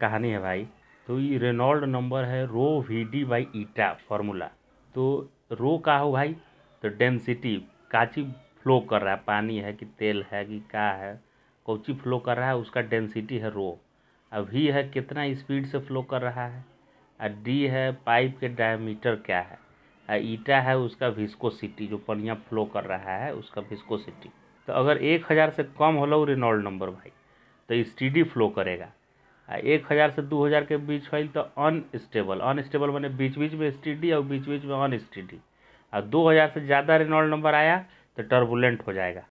कहानी है भाई तो ये रेनॉल्ड नंबर है rho V D by eta formula तो रो का हो भाई तो डेंसिटी काची फ्लो कर रहा है पानी है कि तेल है कि का है कौची फ्लो कर रहा है उसका डेंसिटी है रो अभी है कितना स्पीड से फ्लो कर रहा है और डी है पाइप के डायमीटर क्या है और ईटा है उसका विस्कोसिटी जो पनिया फ्लो कर रहा है उसका विस्कोसिटी तो अगर एक हज़ार से कम हो लो रिनॉल्ड नंबर भाई तो स्टीडी फ्लो करेगा आ एक हज़ार से दू हज़ार के बीच है तो अनस्टेबल अनस्टेबल मैंने बीच बीच में स्टीडी और बीच बीच में अनस्टीडी और दो हज़ार से ज़्यादा रेनॉल्ड नंबर आया तो टर्बुलेंट हो जाएगा